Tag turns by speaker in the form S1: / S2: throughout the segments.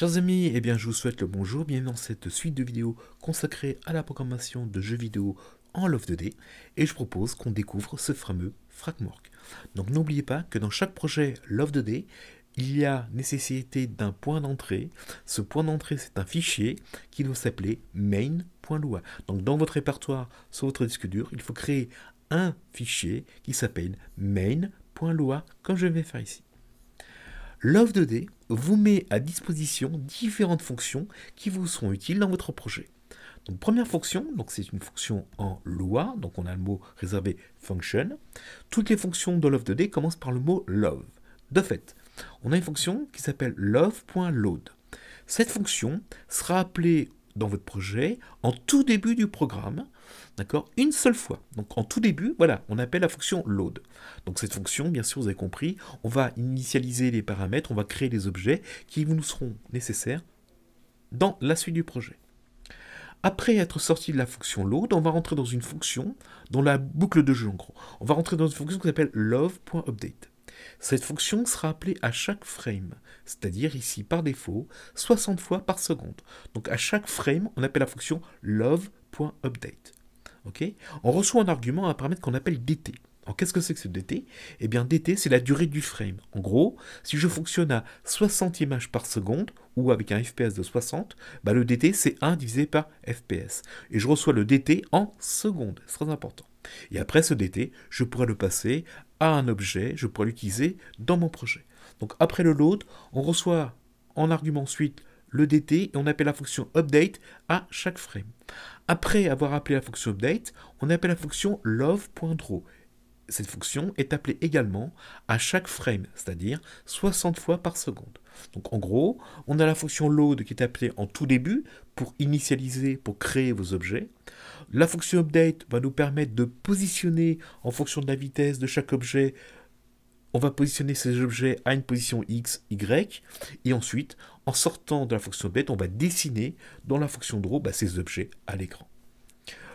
S1: Chers amis, eh bien, je vous souhaite le bonjour, bienvenue dans cette suite de vidéos consacrée à la programmation de jeux vidéo en Love 2D, et je propose qu'on découvre ce fameux framework. Donc n'oubliez pas que dans chaque projet Love 2D, il y a nécessité d'un point d'entrée. Ce point d'entrée, c'est un fichier qui doit s'appeler main.lua. Donc dans votre répertoire sur votre disque dur, il faut créer un fichier qui s'appelle main.lua, comme je vais faire ici. Love 2D vous met à disposition différentes fonctions qui vous seront utiles dans votre projet. première fonction, donc c'est une fonction en loi, donc on a le mot réservé function. Toutes les fonctions de love 2D commencent par le mot love. De fait, on a une fonction qui s'appelle love.load. Cette fonction sera appelée dans votre projet en tout début du programme D'accord Une seule fois. Donc en tout début, voilà, on appelle la fonction load. Donc cette fonction, bien sûr, vous avez compris, on va initialiser les paramètres, on va créer les objets qui nous seront nécessaires dans la suite du projet. Après être sorti de la fonction load, on va rentrer dans une fonction, dans la boucle de jeu en gros. On va rentrer dans une fonction qui s'appelle « love.update. Cette fonction sera appelée à chaque frame, c'est-à-dire ici par défaut 60 fois par seconde. Donc à chaque frame, on appelle la fonction love.update on reçoit un argument, un paramètre qu'on appelle dt. Qu'est-ce que c'est que ce dt Eh bien, dt, c'est la durée du frame. En gros, si je fonctionne à 60 images par seconde, ou avec un fps de 60, bah, le dt, c'est 1 divisé par fps. Et je reçois le dt en secondes, c'est très important. Et après ce dt, je pourrais le passer à un objet, je pourrais l'utiliser dans mon projet. Donc après le load, on reçoit en argument ensuite le DT et on appelle la fonction update à chaque frame. Après avoir appelé la fonction update, on appelle la fonction love.draw. Cette fonction est appelée également à chaque frame, c'est-à-dire 60 fois par seconde. Donc en gros, on a la fonction load qui est appelée en tout début pour initialiser, pour créer vos objets. La fonction update va nous permettre de positionner en fonction de la vitesse de chaque objet on va positionner ces objets à une position X, Y, et ensuite en sortant de la fonction bête, on va dessiner dans la fonction draw bah, ces objets à l'écran.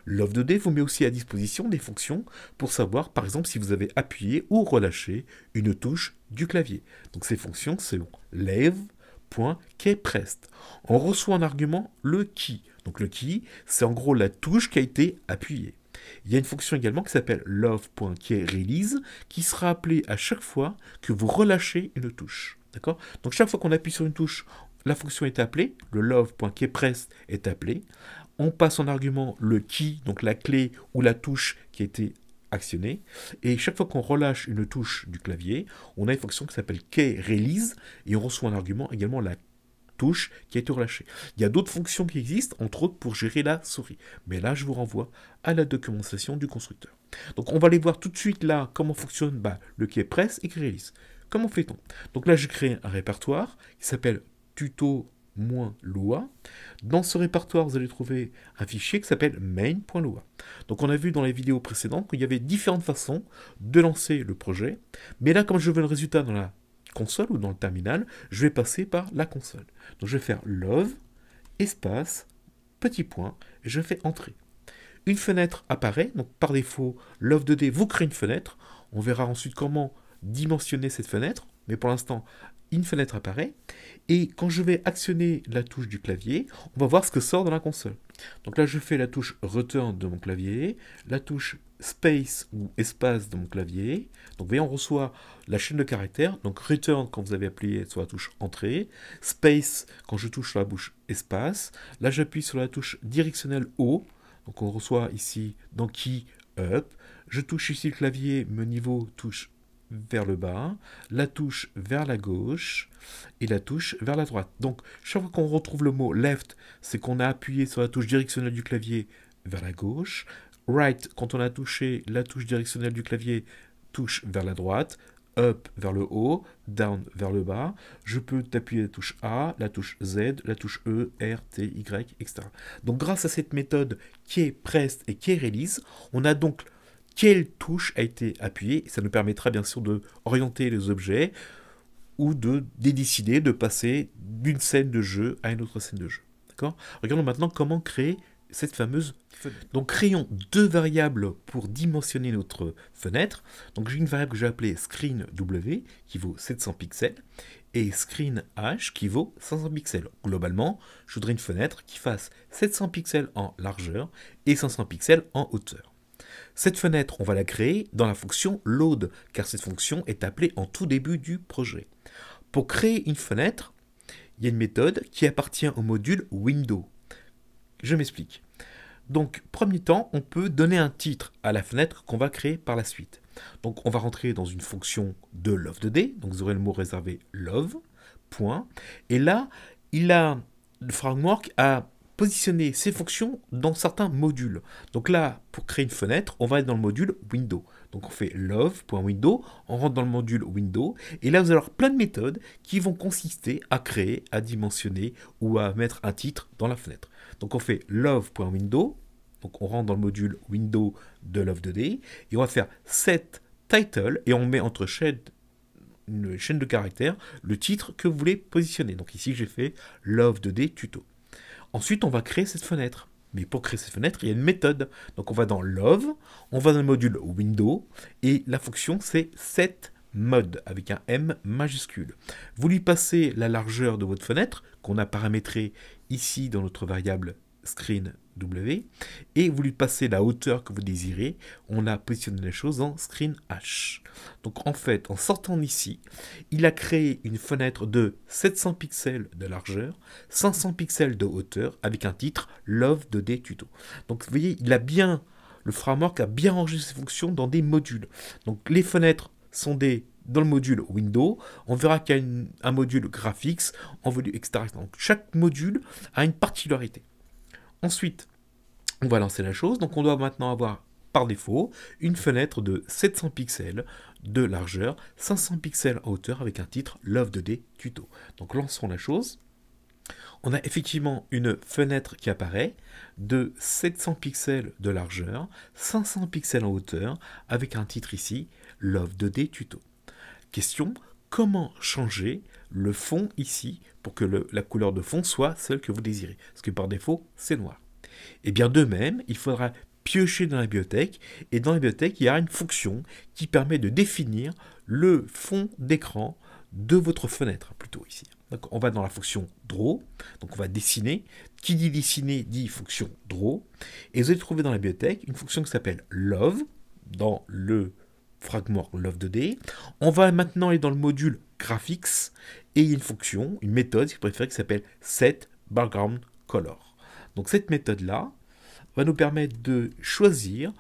S1: Love2D vous met aussi à disposition des fonctions pour savoir par exemple si vous avez appuyé ou relâché une touche du clavier. Donc ces fonctions sont love.keyPressed. On reçoit en argument le key. Donc le key c'est en gros la touche qui a été appuyée. Il y a une fonction également qui s'appelle love.keyRelease qui sera appelée à chaque fois que vous relâchez une touche. D'accord Donc chaque fois qu'on appuie sur une touche, la fonction est appelée, le love.keypress est appelé. On passe en argument le key, donc la clé ou la touche qui a été actionnée. Et chaque fois qu'on relâche une touche du clavier, on a une fonction qui s'appelle keyRelease et on reçoit en argument également la touche qui a été relâchée. Il y a d'autres fonctions qui existent, entre autres pour gérer la souris. Mais là, je vous renvoie à la documentation du constructeur. Donc on va aller voir tout de suite là comment fonctionne bah, le keypress et keyRelease. Comment fait-on Donc là, je crée un répertoire qui s'appelle tuto tuto-loa ». Dans ce répertoire, vous allez trouver un fichier qui s'appelle main.loa ». Donc on a vu dans les vidéos précédentes qu'il y avait différentes façons de lancer le projet. Mais là, comme je veux le résultat dans la console ou dans le terminal, je vais passer par la console. Donc je vais faire love, espace, petit point, et je fais entrer. Une fenêtre apparaît, donc par défaut, Love2D vous crée une fenêtre. On verra ensuite comment dimensionner cette fenêtre, mais pour l'instant, une fenêtre apparaît, et quand je vais actionner la touche du clavier, on va voir ce que sort dans la console. Donc là, je fais la touche Return de mon clavier, la touche Space ou Espace de mon clavier. Donc vous on reçoit la chaîne de caractères, donc Return quand vous avez appuyé sur la touche Entrée, Space quand je touche sur la bouche Espace. Là, j'appuie sur la touche directionnelle Haut, donc on reçoit ici dans Key Up. Je touche ici le clavier, me niveau touche vers le bas, la touche vers la gauche et la touche vers la droite. Donc chaque fois qu'on retrouve le mot left, c'est qu'on a appuyé sur la touche directionnelle du clavier vers la gauche. Right, quand on a touché la touche directionnelle du clavier, touche vers la droite. Up vers le haut, down vers le bas. Je peux appuyer la touche A, la touche Z, la touche E, R, T, Y, etc. Donc grâce à cette méthode qui est et qui est release, on a donc quelle touche a été appuyée. Ça nous permettra bien sûr de orienter les objets ou de décider de passer d'une scène de jeu à une autre scène de jeu. D'accord Regardons maintenant comment créer cette fameuse fenêtre. Donc créons deux variables pour dimensionner notre fenêtre. Donc j'ai une variable que j'ai appelée screenW qui vaut 700 pixels et screenH qui vaut 500 pixels. Globalement, je voudrais une fenêtre qui fasse 700 pixels en largeur et 500 pixels en hauteur. Cette fenêtre, on va la créer dans la fonction load, car cette fonction est appelée en tout début du projet. Pour créer une fenêtre, il y a une méthode qui appartient au module window. Je m'explique. Donc, premier temps, on peut donner un titre à la fenêtre qu'on va créer par la suite. Donc, on va rentrer dans une fonction de love2d, donc vous aurez le mot réservé love, point. Et là, il a, le framework a positionner ces fonctions dans certains modules. Donc là, pour créer une fenêtre, on va être dans le module Window. Donc on fait love.window, on rentre dans le module Window, et là vous allez avoir plein de méthodes qui vont consister à créer, à dimensionner ou à mettre un titre dans la fenêtre. Donc on fait love.window, donc on rentre dans le module Window de Love2D, et on va faire set title, et on met entre chaînes une chaîne de caractères le titre que vous voulez positionner. Donc ici j'ai fait Love2D tuto. Ensuite, on va créer cette fenêtre. Mais pour créer cette fenêtre, il y a une méthode. Donc on va dans Love, on va dans le module Window, et la fonction c'est SetMode, avec un M majuscule. Vous lui passez la largeur de votre fenêtre qu'on a paramétrée ici dans notre variable screen W, et vous lui passez la hauteur que vous désirez, on a positionné les choses en screen H. Donc en fait, en sortant d'ici, il a créé une fenêtre de 700 pixels de largeur, 500 pixels de hauteur, avec un titre Love 2D Tuto. Donc vous voyez, il a bien, le framework a bien rangé ses fonctions dans des modules. Donc les fenêtres sont des dans le module Windows, on verra qu'il y a un module Graphics, en volume, etc. Donc chaque module a une particularité. Ensuite, on va lancer la chose. Donc on doit maintenant avoir par défaut une fenêtre de 700 pixels de largeur, 500 pixels en hauteur avec un titre Love 2D tuto. Donc lançons la chose. On a effectivement une fenêtre qui apparaît de 700 pixels de largeur, 500 pixels en hauteur avec un titre ici Love 2D tuto. Question, comment changer le fond ici pour que la couleur de fond soit celle que vous désirez, parce que par défaut, c'est noir. Et eh bien de même, il faudra piocher dans la bibliothèque, et dans la bibliothèque, il y a une fonction qui permet de définir le fond d'écran de votre fenêtre, plutôt ici. Donc on va dans la fonction draw, donc on va dessiner. Qui dit dessiner dit fonction draw. Et vous allez trouver dans la bibliothèque une fonction qui s'appelle love, dans le fragment love2d. On va maintenant aller dans le module graphics et une fonction, une méthode, si vous préférez, qui s'appelle setBackgroundColor. Donc cette méthode-là va nous permettre de choisir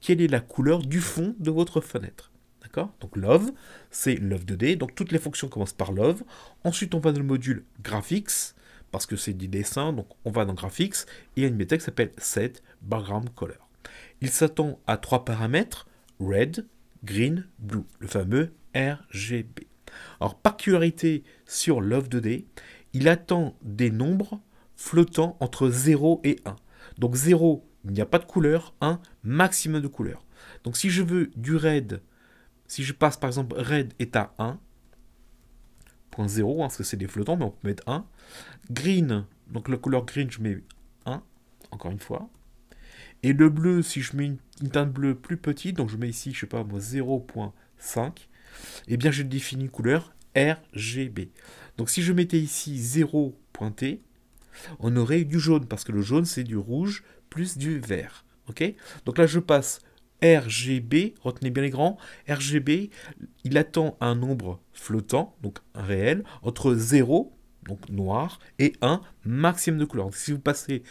S1: quelle est la couleur du fond de votre fenêtre. D'accord Donc love, c'est love 2D, donc toutes les fonctions commencent par love. Ensuite, on va dans le module graphics, parce que c'est du dessin, donc on va dans graphics, et il y a une méthode qui s'appelle setBackgroundColor. Il s'attend à trois paramètres, red, green, blue, le fameux RGB. Alors, particularité sur Love2D, il attend des nombres flottants entre 0 et 1. Donc 0, il n'y a pas de couleur, 1, maximum de couleur. Donc si je veux du red, si je passe par exemple red est à 1, 0, hein, parce que c'est des flottants, mais on peut mettre 1. Green, donc la couleur green, je mets 1, encore une fois. Et le bleu, si je mets une, teinte bleue plus petite, donc je mets ici, je sais pas moi, 0.5, eh bien je définis couleur RGB. Donc si je mettais ici 0 pointé, on aurait du jaune, parce que le jaune c'est du rouge plus du vert. ok Donc là je passe RGB, retenez bien les grands, RGB, il attend un nombre flottant, donc un réel, entre 0, donc noir, et 1, maximum de couleur. Donc si vous passez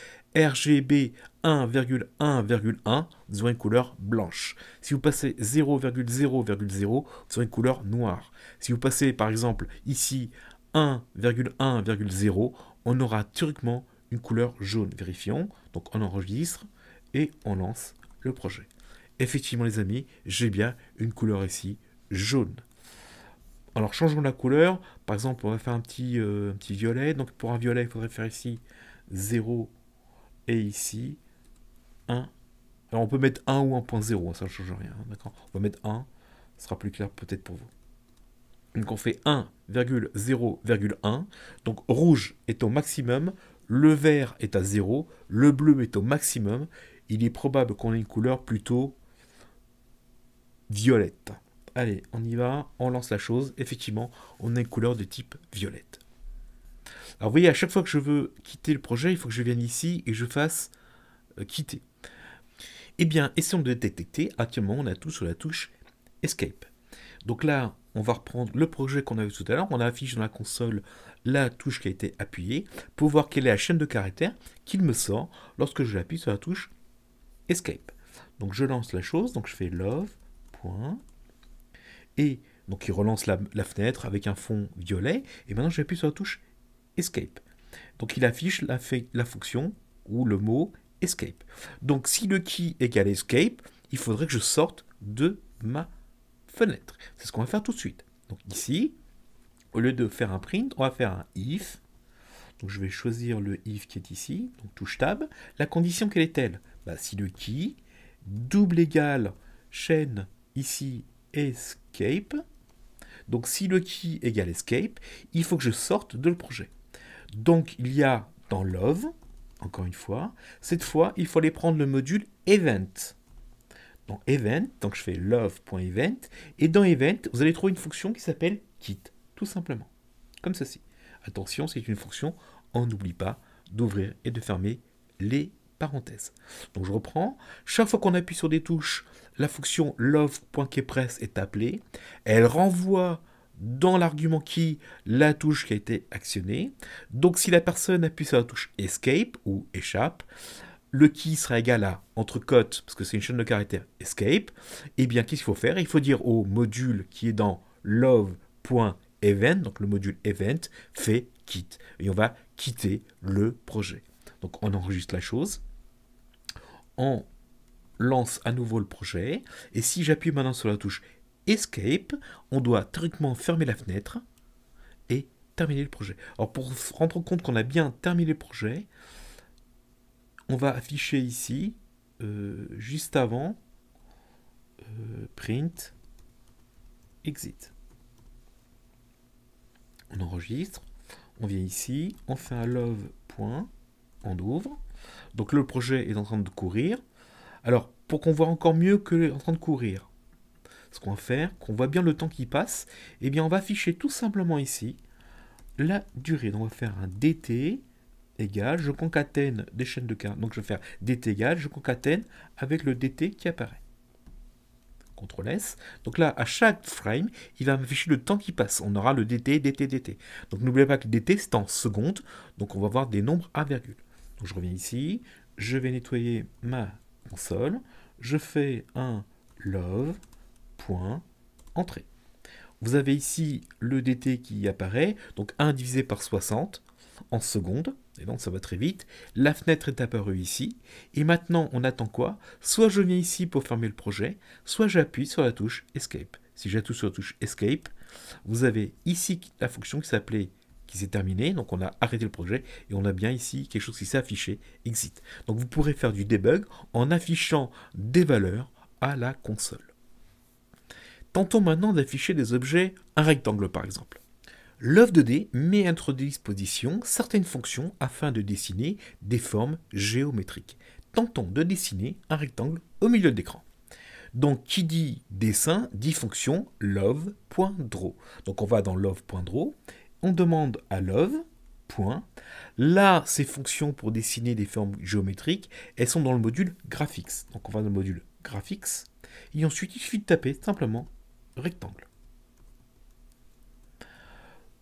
S1: RGB 1,1,1 aurez une couleur blanche. Si vous passez 0,0,0 aurez une couleur noire. Si vous passez par exemple ici 1,1,0, on aura théoriquement une couleur jaune. Vérifions. Donc on enregistre et on lance le projet. Effectivement les amis, j'ai bien une couleur ici jaune. Alors changeons la couleur. Par exemple, on va faire un petit, euh, un petit violet. Donc pour un violet, il faudrait faire ici 0, et ici 1. Alors on peut mettre 1 ou 1.0, hein, ça ne change rien, hein, d'accord On va mettre 1, ce sera plus clair peut-être pour vous. Donc on fait 1,0,1, donc rouge est au maximum, le vert est à 0, le bleu est au maximum, il est probable qu'on ait une couleur plutôt violette. Allez, on y va, on lance la chose, effectivement, on a une couleur de type violette. Alors vous voyez, à chaque fois que je veux quitter le projet, il faut que je vienne ici et je fasse euh, quitter. Eh bien, essayons de détecter. Actuellement, on a tout sur la touche Escape. Donc là, on va reprendre le projet qu'on avait tout à l'heure. On affiche dans la console la touche qui a été appuyée pour voir quelle est la chaîne de caractères qu'il me sort lorsque je l'appuie sur la touche Escape. Donc je lance la chose, donc je fais love. Point, et donc il relance la, la fenêtre avec un fond violet. Et maintenant j'appuie sur la touche escape. Donc il affiche la, fonction ou le mot escape. Donc si le key égale escape, il faudrait que je sorte de ma fenêtre. C'est ce qu'on va faire tout de suite. Donc ici, au lieu de faire un print, on va faire un if. Donc je vais choisir le if qui est ici, donc touche tab. La condition, quelle est-elle bah, Si le key double égale chaîne ici escape, donc si le key égale escape, il faut que je sorte de le projet. Donc il y a dans Love, encore une fois, cette fois il faut aller prendre le module Event. Dans Event, donc je fais love.event, et dans Event, vous allez trouver une fonction qui s'appelle kit, tout simplement, comme ceci. Attention, c'est une fonction, on n'oublie pas d'ouvrir et de fermer les parenthèses. Donc je reprends, chaque fois qu'on appuie sur des touches, la fonction love.keypress est appelée, elle renvoie dans l'argument qui la touche qui a été actionnée. Donc si la personne appuie sur la touche escape ou échappe, le qui sera égal à entre cotes, parce que c'est une chaîne de caractères escape, et eh bien qu'est-ce qu'il faut faire Il faut dire au module qui est dans love.event, donc le module event, fait quitte. Et on va quitter le projet. Donc on enregistre la chose, on lance à nouveau le projet, et si j'appuie maintenant sur la touche escape, on doit théoriquement fermer la fenêtre et terminer le projet. Alors pour se rendre compte qu'on a bien terminé le projet, on va afficher ici, euh, juste avant, euh, print, exit. On enregistre, on vient ici, on fait un love point, on ouvre. Donc le projet est en train de courir. Alors, pour qu'on voit encore mieux que en train de courir, qu'on va faire, qu'on voit bien le temps qui passe, eh bien on va afficher tout simplement ici la durée. Donc on va faire un dt égal je concatène des chaînes de cas Donc je vais faire dt égale, je concatène avec le dt qui apparaît. CTRL S. Donc là, à chaque frame, il va m'afficher le temps qui passe. On aura le dt, dt, dt. Donc n'oubliez pas que dt, c'est en secondes. Donc on va voir des nombres à virgule. Donc je reviens ici. Je vais nettoyer ma console. Je fais un love point entrée. Vous avez ici le dt qui apparaît, donc 1 divisé par 60 en secondes, et donc ça va très vite. La fenêtre est apparue ici, et maintenant on attend quoi Soit je viens ici pour fermer le projet, soit j'appuie sur la touche Escape. Si j'appuie sur la touche Escape, vous avez ici la fonction qui s'appelait qui s'est terminée, donc on a arrêté le projet, et on a bien ici quelque chose qui s'est affiché, exit. Donc vous pourrez faire du debug en affichant des valeurs à la console. Tentons maintenant d'afficher des objets, un rectangle par exemple. love 2D met à notre disposition certaines fonctions afin de dessiner des formes géométriques. Tentons de dessiner un rectangle au milieu de l'écran. Donc, qui dit dessin dit fonction love.draw. Donc, on va dans love.draw, on demande à love. Là, ces fonctions pour dessiner des formes géométriques, elles sont dans le module graphics. Donc, on va dans le module graphics. Et ensuite, il suffit de taper simplement rectangle.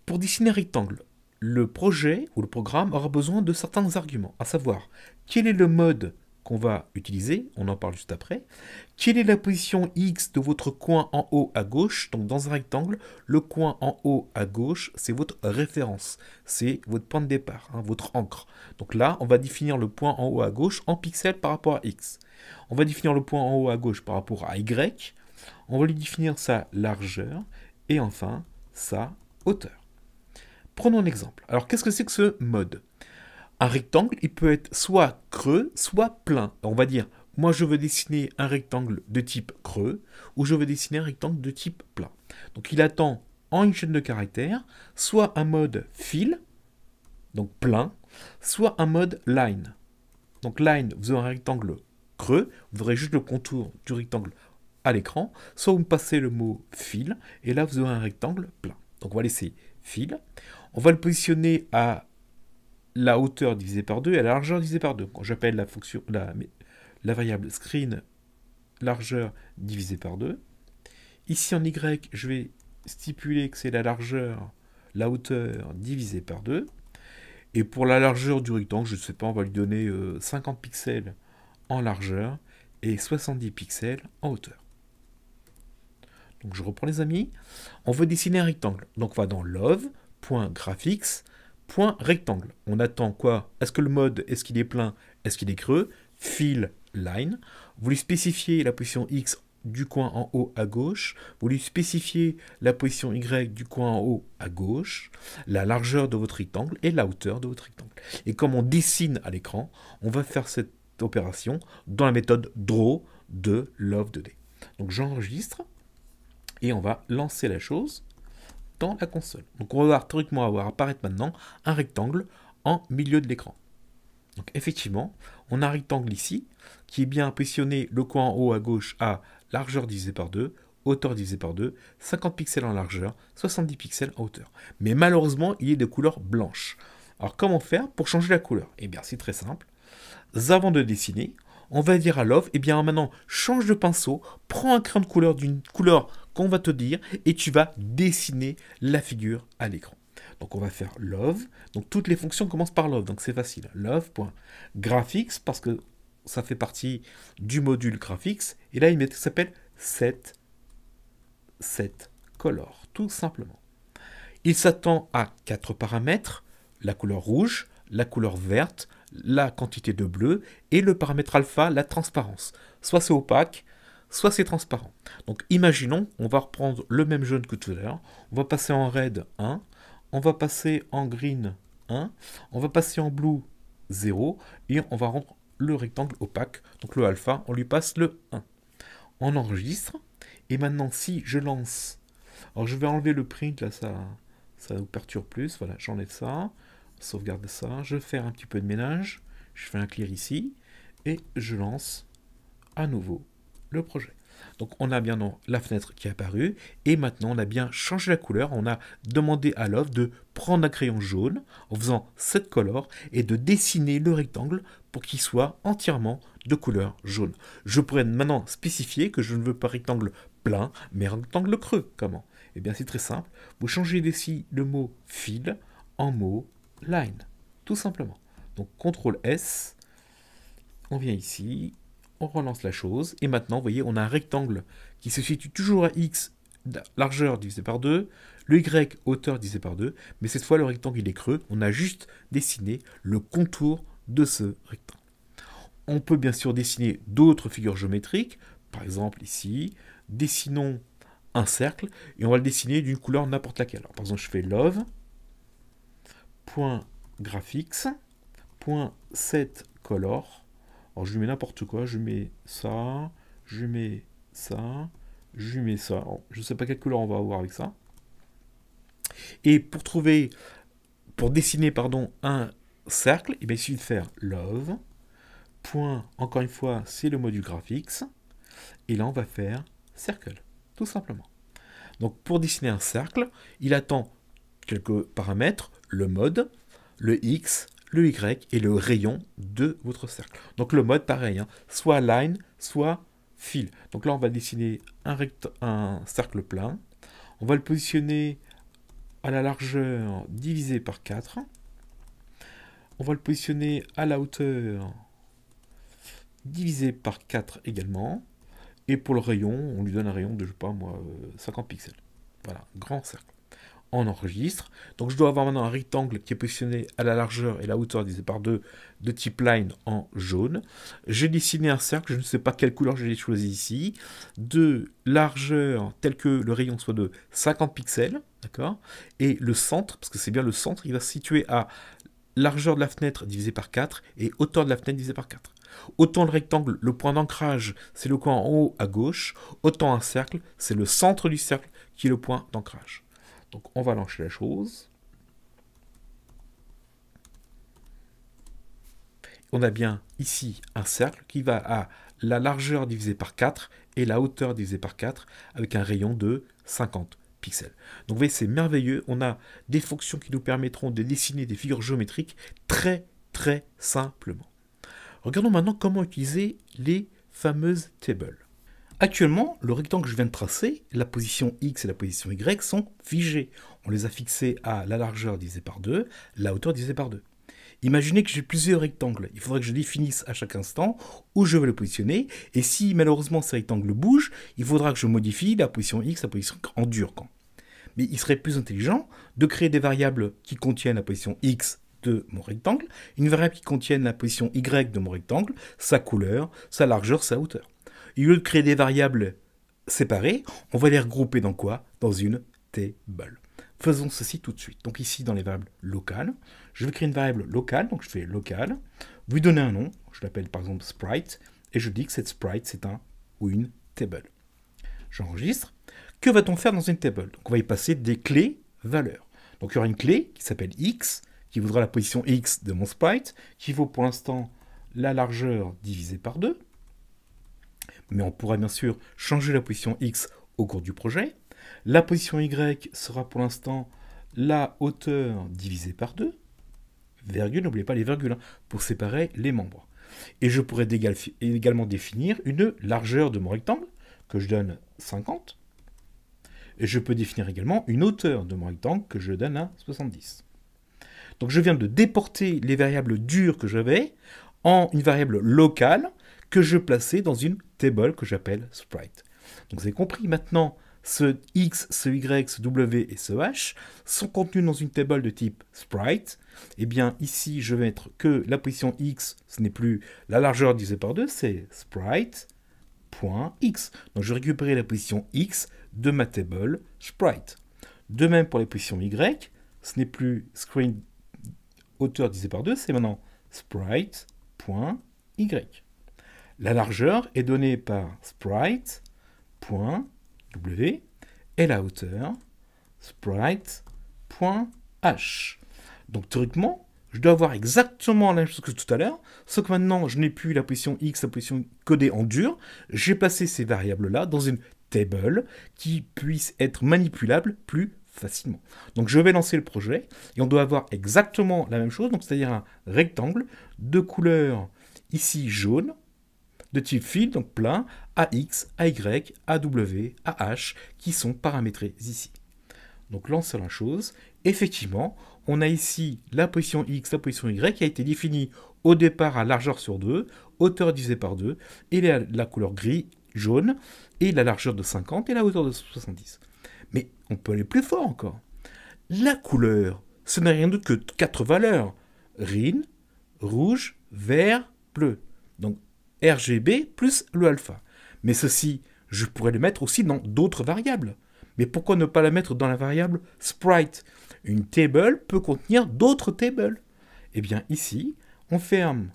S1: Pour dessiner un rectangle, le projet ou le programme aura besoin de certains arguments, à savoir quel est le mode qu'on va utiliser, on en parle juste après, quelle est la position X de votre coin en haut à gauche, donc dans un rectangle, le coin en haut à gauche, c'est votre référence, c'est votre point de départ, hein, votre encre. Donc là, on va définir le point en haut à gauche en pixels par rapport à X. On va définir le point en haut à gauche par rapport à Y, on va lui définir sa largeur et enfin sa hauteur. Prenons un exemple. Alors qu'est-ce que c'est que ce mode Un rectangle, il peut être soit creux, soit plein. On va dire, moi je veux dessiner un rectangle de type creux ou je veux dessiner un rectangle de type plein. Donc il attend en une chaîne de caractères, soit un mode fil, donc plein, soit un mode line. Donc line, vous aurez un rectangle creux, vous aurez juste le contour du rectangle à l'écran, soit vous me passez le mot fil, et là vous aurez un rectangle plein. Donc on va laisser fil. On va le positionner à la hauteur divisée par 2 et à la largeur divisée par 2. j'appelle la fonction, la, la variable screen largeur divisée par 2. Ici en Y, je vais stipuler que c'est la largeur, la hauteur divisée par 2. Et pour la largeur du rectangle, je ne sais pas, on va lui donner 50 euh, pixels en largeur et 70 pixels en hauteur. Donc je reprends les amis. On veut dessiner un rectangle. Donc on va dans love.graphics.rectangle. On attend quoi Est-ce que le mode, est-ce qu'il est plein Est-ce qu'il est creux Fill line. Vous lui spécifiez la position X du coin en haut à gauche. Vous lui spécifiez la position Y du coin en haut à gauche, la largeur de votre rectangle et la hauteur de votre rectangle. Et comme on dessine à l'écran, on va faire cette opération dans la méthode draw de Love2D. Donc j'enregistre et on va lancer la chose dans la console. Donc on va voir théoriquement avoir apparaître maintenant un rectangle en milieu de l'écran. Donc effectivement, on a un rectangle ici qui est bien positionné le coin en haut à gauche à largeur divisé par 2, hauteur divisé par 2, 50 pixels en largeur, 70 pixels en hauteur. Mais malheureusement, il est de couleur blanche. Alors comment faire pour changer la couleur Eh bien c'est très simple. Avant de dessiner, on va dire à Love, et eh bien maintenant, change de pinceau, prends un crayon de couleur d'une couleur qu'on va te dire, et tu vas dessiner la figure à l'écran. Donc on va faire love. Donc toutes les fonctions commencent par love, donc c'est facile. Love.graphics, parce que ça fait partie du module graphics. Et là, il s'appelle set, set color, tout simplement. Il s'attend à quatre paramètres, la couleur rouge, la couleur verte, la quantité de bleu, et le paramètre alpha, la transparence. Soit c'est opaque, soit c'est transparent. Donc imaginons, on va reprendre le même jaune que tout à l'heure, on va passer en red 1, on va passer en green 1, on va passer en blue 0, et on va rendre le rectangle opaque, donc le alpha, on lui passe le 1. On enregistre, et maintenant si je lance, alors je vais enlever le print, là ça, ça vous perturbe plus, voilà, j'enlève ça, sauvegarde ça. Je vais faire un petit peu de ménage. Je fais un clear ici et je lance à nouveau le projet. Donc on a bien la fenêtre qui est apparue et maintenant on a bien changé la couleur. On a demandé à l'offre de prendre un crayon jaune en faisant cette couleur et de dessiner le rectangle pour qu'il soit entièrement de couleur jaune. Je pourrais maintenant spécifier que je ne veux pas rectangle plein mais rectangle creux. Comment Eh bien c'est très simple. Vous changez d'ici le mot fil en mot line, tout simplement. Donc CTRL S, on vient ici, on relance la chose, et maintenant, vous voyez, on a un rectangle qui se situe toujours à X, largeur divisé par 2, le Y, hauteur divisé par 2, mais cette fois, le rectangle, il est creux, on a juste dessiné le contour de ce rectangle. On peut bien sûr dessiner d'autres figures géométriques, par exemple ici, dessinons un cercle, et on va le dessiner d'une couleur n'importe laquelle. par exemple, je fais love, graphics set color je mets n'importe quoi je mets ça je mets ça je mets ça je sais pas quelle couleur on va avoir avec ça et pour trouver pour dessiner pardon un cercle eh il suffit de faire love point encore une fois c'est le module graphics et là on va faire circle tout simplement donc pour dessiner un cercle il attend quelques paramètres, le mode, le X, le Y et le rayon de votre cercle. Donc le mode, pareil, hein, soit line, soit fil. Donc là, on va dessiner un, cercle plein. On va le positionner à la largeur divisé par 4. On va le positionner à la hauteur divisé par 4 également. Et pour le rayon, on lui donne un rayon de, je sais pas moi, 50 euh, pixels. Voilà, grand cercle enregistre. Donc je dois avoir maintenant un rectangle qui est positionné à la largeur et la hauteur divisé par deux de type line en jaune. J'ai dessiné un cercle, je ne sais pas quelle couleur j'ai choisi ici, de largeur tel que le rayon soit de 50 pixels, d'accord Et le centre, parce que c'est bien le centre, il va se situer à largeur de la fenêtre divisé par 4 et hauteur de la fenêtre divisé par 4. Autant le rectangle, le point d'ancrage, c'est le coin en haut à gauche, autant un cercle, c'est le centre du cercle qui est le point d'ancrage. Donc on va lancer la chose. On a bien ici un cercle qui va à la largeur divisée par 4 et la hauteur divisée par 4 avec un rayon de 50 pixels. Donc vous voyez, c'est merveilleux. On a des fonctions qui nous permettront de dessiner des figures géométriques très très simplement. Regardons maintenant comment utiliser les fameuses tables. Actuellement, le rectangle que je viens de tracer, la position x et la position y sont figées. On les a fixés à la largeur divisée par 2, la hauteur divisée par 2. Imaginez que j'ai plusieurs rectangles. Il faudrait que je définisse à chaque instant où je vais le positionner. Et si malheureusement ces rectangles bougent, il faudra que je modifie la position x, la position en dur Mais il serait plus intelligent de créer des variables qui contiennent la position x de mon rectangle, une variable qui contienne la position y de mon rectangle, sa couleur, sa largeur, sa hauteur au lieu de créer des variables séparées, on va les regrouper dans quoi Dans une table. Faisons ceci tout de suite. Donc ici, dans les variables locales, je vais créer une variable locale, donc je fais local. lui donner un nom, je l'appelle par exemple sprite, et je dis que cette sprite, c'est un ou une table. J'enregistre. Que va-t-on faire dans une table Donc on va y passer des clés valeurs. Donc il y aura une clé qui s'appelle x, qui voudra la position x de mon sprite, qui vaut pour l'instant la largeur divisée par 2 mais on pourra bien sûr changer la position X au cours du projet. La position Y sera pour l'instant la hauteur divisée par 2, virgule, n'oubliez pas les virgules, hein, pour séparer les membres. Et je pourrais également définir une largeur de mon rectangle, que je donne 50. Et je peux définir également une hauteur de mon rectangle, que je donne à 70. Donc je viens de déporter les variables dures que j'avais en une variable locale que je plaçais dans une table que j'appelle sprite. Donc vous avez compris maintenant, ce x, ce y, ce w et ce h sont contenus dans une table de type sprite. Eh bien ici, je vais mettre que la position x, ce n'est plus la largeur divisée par 2, c'est sprite.x. Donc je vais récupérer la position x de ma table sprite. De même pour la position y, ce n'est plus screen hauteur divisée par 2, c'est maintenant sprite.y. La largeur est donnée par sprite.w et la hauteur sprite.h. Donc théoriquement, je dois avoir exactement la même chose que tout à l'heure, sauf que maintenant je n'ai plus la position x, la position codée en dur. J'ai passé ces variables-là dans une table qui puisse être manipulable plus facilement. Donc je vais lancer le projet et on doit avoir exactement la même chose, c'est-à-dire un rectangle de couleur ici jaune, de type fil, donc plein, AX, AY, AW, AH, qui sont paramétrés ici. Donc là, la chose. Effectivement, on a ici la position X, la position Y, qui a été définie au départ à largeur sur 2, hauteur divisée par 2, et la, couleur gris, jaune, et la largeur de 50 et la hauteur de 70. Mais on peut aller plus fort encore. La couleur, ce n'est rien d'autre que quatre valeurs. Rine, rouge, vert, bleu. Donc RGB plus le alpha. Mais ceci, je pourrais le mettre aussi dans d'autres variables. Mais pourquoi ne pas la mettre dans la variable sprite Une table peut contenir d'autres tables. Eh bien ici, on ferme,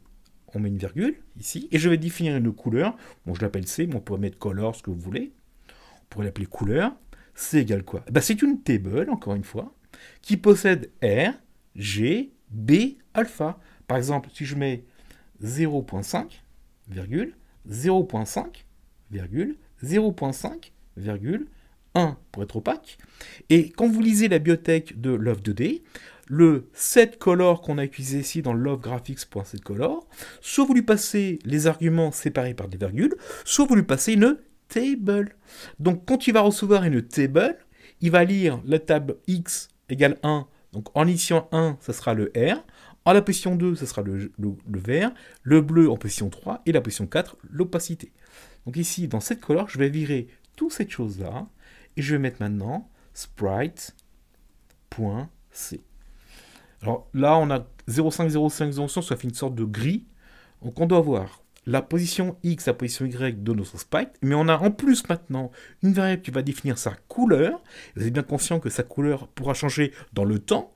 S1: on met une virgule ici, et je vais définir une couleur. Bon, je l'appelle C, mais on pourrait mettre color, ce que vous voulez. On pourrait l'appeler couleur. C égal quoi eh ben, C'est une table, encore une fois, qui possède R, G, B, alpha. Par exemple, si je mets 0.5, virgule 0.5, 0.5, 1 pour être opaque. Et quand vous lisez la bibliothèque de Love2D, le setColor qu'on a utilisé ici dans lovegraphics.setColor, soit vous lui passez les arguments séparés par des virgules, soit vous lui passez une table. Donc quand il va recevoir une table, il va lire la table x égale 1. Donc en initiant 1, ça sera le R. En la position 2, ce sera le, vert, le bleu en position 3 et la position 4, l'opacité. Donc ici, dans cette couleur, je vais virer toutes ces choses-là et je vais mettre maintenant sprite.c. Alors là, on a 0,505 jonction, ça fait une sorte de gris. Donc on doit avoir la position X, la position Y de notre sprite, mais on a en plus maintenant une variable qui va définir sa couleur. Vous êtes bien conscient que sa couleur pourra changer dans le temps.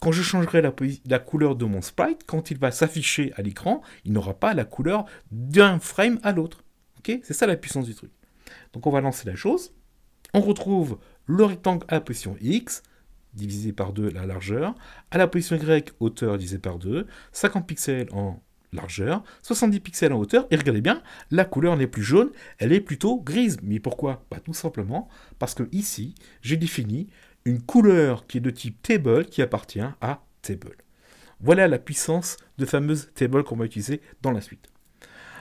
S1: Quand je changerai la, couleur de mon sprite, quand il va s'afficher à l'écran, il n'aura pas la couleur d'un frame à l'autre. C'est ça la puissance du truc. Donc on va lancer la chose. On retrouve le rectangle à la position X, divisé par 2 la largeur, à la position Y, hauteur divisé par 2, 50 pixels en largeur, 70 pixels en hauteur, et regardez bien, la couleur n'est plus jaune, elle est plutôt grise. Mais pourquoi bah, Tout simplement parce que ici, j'ai défini une couleur qui est de type table qui appartient à table. Voilà la puissance de fameuse table qu'on va utiliser dans la suite.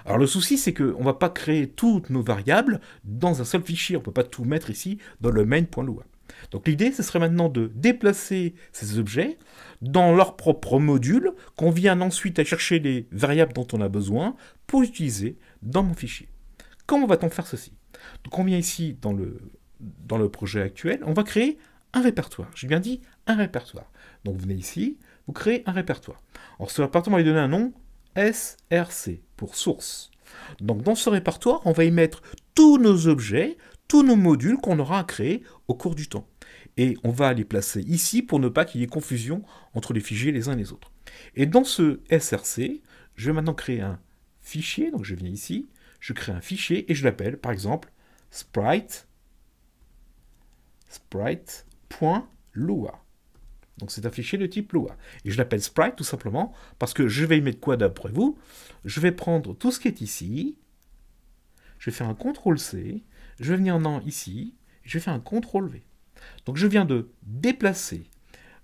S1: Alors le souci, c'est qu'on ne va pas créer toutes nos variables dans un seul fichier. On ne peut pas tout mettre ici dans le main.loa. Donc l'idée, ce serait maintenant de déplacer ces objets dans leur propre module, qu'on vient ensuite à chercher les variables dont on a besoin pour utiliser dans mon fichier. Comment va-t-on faire ceci Donc on vient ici dans le, dans le projet actuel, on va créer répertoire. J'ai bien dit un répertoire. Donc vous venez ici, vous créez un répertoire. Alors ce répertoire, on va lui donner un nom SRC pour source. Donc dans ce répertoire, on va y mettre tous nos objets, tous nos modules qu'on aura à créer au cours du temps. Et on va les placer ici pour ne pas qu'il y ait confusion entre les fichiers les uns et les autres. Et dans ce SRC, je vais maintenant créer un fichier, donc je viens ici, je crée un fichier et je l'appelle par exemple sprite, sprite .lua. Donc c'est un fichier de type Lua. Et je l'appelle sprite tout simplement parce que je vais y mettre quoi d'après vous Je vais prendre tout ce qui est ici, je vais faire un CTRL-C, je vais venir en ici, je vais faire un CTRL-V. Donc je viens de déplacer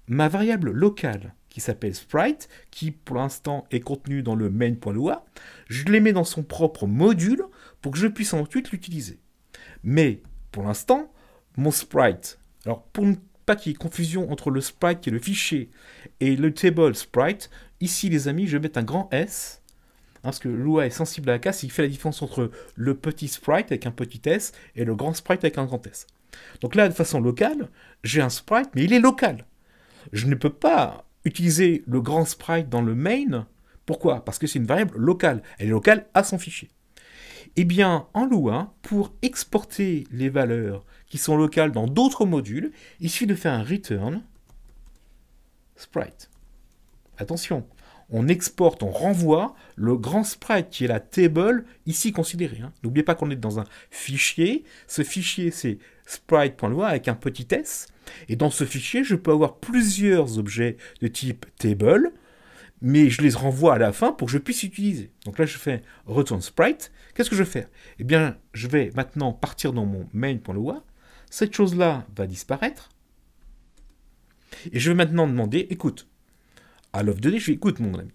S1: ma variable locale qui s'appelle sprite, qui pour l'instant est contenue dans le main.lua, je les mets dans son propre module pour que je puisse ensuite l'utiliser. Mais pour l'instant, mon sprite alors pour ne pas qu'il y ait confusion entre le sprite qui est le fichier et le table sprite, ici les amis je vais mettre un grand S, hein, parce que l'OA est sensible à la casse, il fait la différence entre le petit sprite avec un petit S et le grand sprite avec un grand S. Donc là de façon locale, j'ai un sprite mais il est local. Je ne peux pas utiliser le grand sprite dans le main. Pourquoi Parce que c'est une variable locale. Elle est locale à son fichier eh bien, en Lua, pour exporter les valeurs qui sont locales dans d'autres modules, il suffit de faire un return sprite. Attention, on exporte, on renvoie le grand sprite qui est la table ici considérée. Hein. N'oubliez pas qu'on est dans un fichier. Ce fichier, c'est sprite.lua avec un petit s. Et dans ce fichier, je peux avoir plusieurs objets de type table mais je les renvoie à la fin pour que je puisse utiliser. Donc là, je fais return sprite. Qu'est-ce que je vais faire Eh bien, je vais maintenant partir dans mon main.loa. Cette chose-là va disparaître. Et je vais maintenant demander, écoute, à l'offre 2 je écoute mon ami.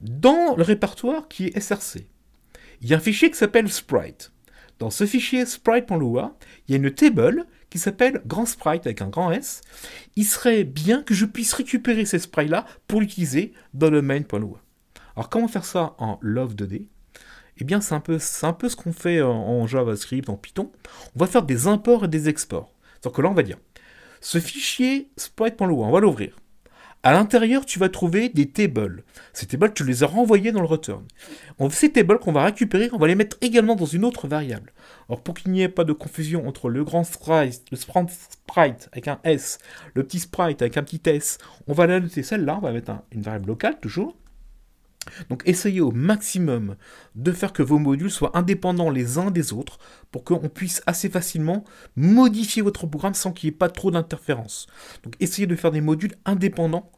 S1: Dans le répertoire qui est SRC, il y a un fichier qui s'appelle sprite. Dans ce fichier sprite.loa, il y a une table qui s'appelle Grand Sprite avec un grand S. Il serait bien que je puisse récupérer ces sprites-là pour l'utiliser dans le main.loa. Alors comment faire ça en Love 2D Eh bien c'est un, peu, un peu ce qu'on fait en, JavaScript, en Python. On va faire des imports et des exports. Donc là on va dire, ce fichier Sprite.loa, on va l'ouvrir. À l'intérieur, tu vas trouver des tables. Ces tables, tu les as renvoyées dans le return. ces tables qu'on va récupérer, on va les mettre également dans une autre variable. Alors pour qu'il n'y ait pas de confusion entre le grand sprite, avec un S, le petit sprite avec un petit S, on va la noter celle-là, on va mettre une variable locale toujours. Donc essayez au maximum de faire que vos modules soient indépendants les uns des autres pour qu'on puisse assez facilement modifier votre programme sans qu'il n'y ait pas trop d'interférences. Donc essayez de faire des modules indépendants.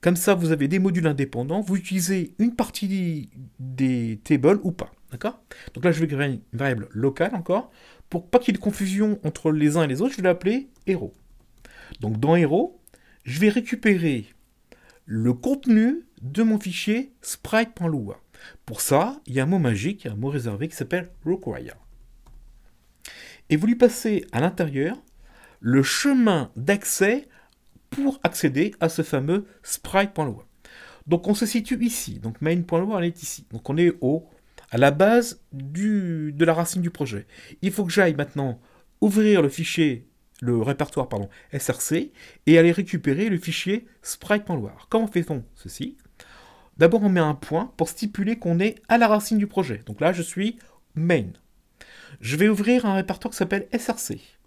S1: Comme ça, vous avez des modules indépendants. Vous utilisez une partie des tables ou pas. D'accord Donc là, je vais créer une variable locale encore. Pour pas qu'il y ait de confusion entre les uns et les autres, je vais l'appeler héros. Donc dans héros, je vais récupérer le contenu de mon fichier sprite.lua. Pour ça, il y a un mot magique, un mot réservé qui s'appelle require. Et vous lui passez à l'intérieur le chemin d'accès pour accéder à ce fameux sprite.lua. Donc on se situe ici, donc main.lua elle est ici. Donc on est au, à la base du, de la racine du projet. Il faut que j'aille maintenant ouvrir le fichier, le répertoire pardon, SRC et aller récupérer le fichier sprite.loire. Comment fait-on ceci D'abord, on met un point pour stipuler qu'on est à la racine du projet. Donc là, je suis main. Je vais ouvrir un répertoire qui s'appelle src.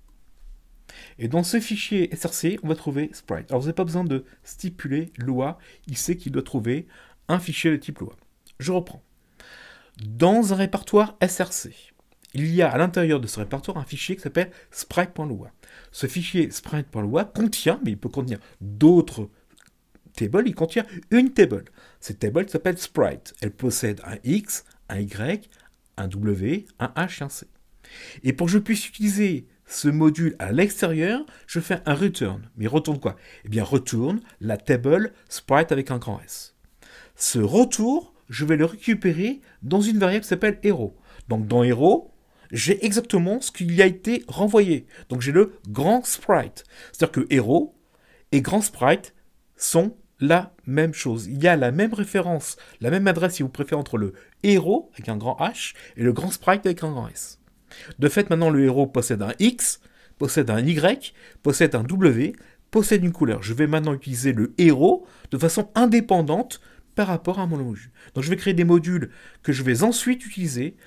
S1: Et dans ce fichier src, on va trouver sprite. Alors, vous n'avez pas besoin de stipuler loi. Il sait qu'il doit trouver un fichier de type loi. Je reprends. Dans un répertoire src, il y a à l'intérieur de ce répertoire un fichier qui s'appelle sprite.loi. Ce fichier sprite.loi contient, mais il peut contenir d'autres table, il contient une table. Cette table s'appelle sprite. Elle possède un X, un Y, un W, un H et un C. Et pour que je puisse utiliser ce module à l'extérieur, je fais un return. Mais retourne quoi Eh bien, retourne la table sprite avec un grand S. Ce retour, je vais le récupérer dans une variable qui s'appelle hero. Donc, dans hero, j'ai exactement ce qui a été renvoyé. Donc, j'ai le grand sprite. C'est-à-dire que hero et grand sprite sont la même chose. Il y a la même référence, la même adresse si vous préférez entre le héros avec un grand H et le grand sprite avec un grand S. De fait, maintenant le héros possède un X, possède un Y, possède un W, possède une couleur. Je vais maintenant utiliser le héros de façon indépendante par rapport à mon module. Donc je vais créer des modules que je vais ensuite utiliser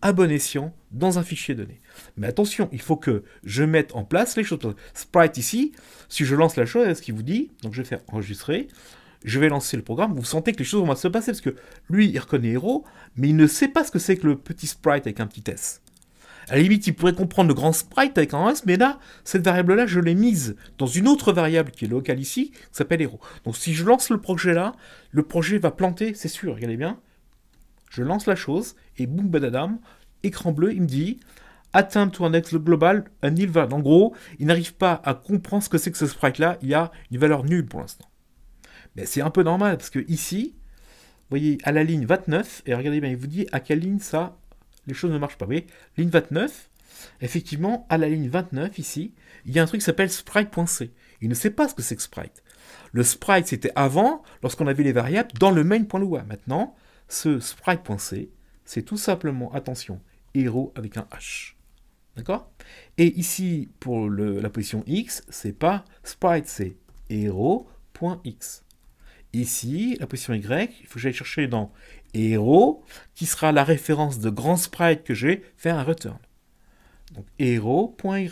S1: à bon escient dans un fichier donné. Mais attention, il faut que je mette en place les choses. Sprite ici, si je lance la chose, est-ce hein, qu'il vous dit Donc je vais faire enregistrer, je vais lancer le programme, vous sentez que les choses vont se passer, parce que lui, il reconnaît héros, mais il ne sait pas ce que c'est que le petit sprite avec un petit S. À la limite, il pourrait comprendre le grand sprite avec un S, mais là, cette variable-là, je l'ai mise dans une autre variable qui est locale ici, qui s'appelle héros. Donc si je lance le projet là, le projet va planter, c'est sûr, regardez bien. Je lance la chose, et boum badadam, écran bleu, il me dit atteint to index global un nil va. En gros, il n'arrive pas à comprendre ce que c'est que ce sprite-là. Il y a une valeur nulle pour l'instant. Mais c'est un peu normal parce que ici, vous voyez, à la ligne 29, et regardez bien, il vous dit à quelle ligne ça, les choses ne marchent pas. Vous voyez, ligne 29, effectivement, à la ligne 29 ici, il y a un truc qui s'appelle sprite.c. Il ne sait pas ce que c'est que sprite. Le sprite, c'était avant, lorsqu'on avait les variables dans le main.loa. Maintenant, ce sprite.c, c'est tout simplement, attention, héros avec un H. D'accord Et ici, pour la position X, c'est pas sprite, c'est hero.x. Ici, la position Y, il faut que j'aille chercher dans hero, qui sera la référence de grand sprite que j'ai, faire un return. Donc hero.y.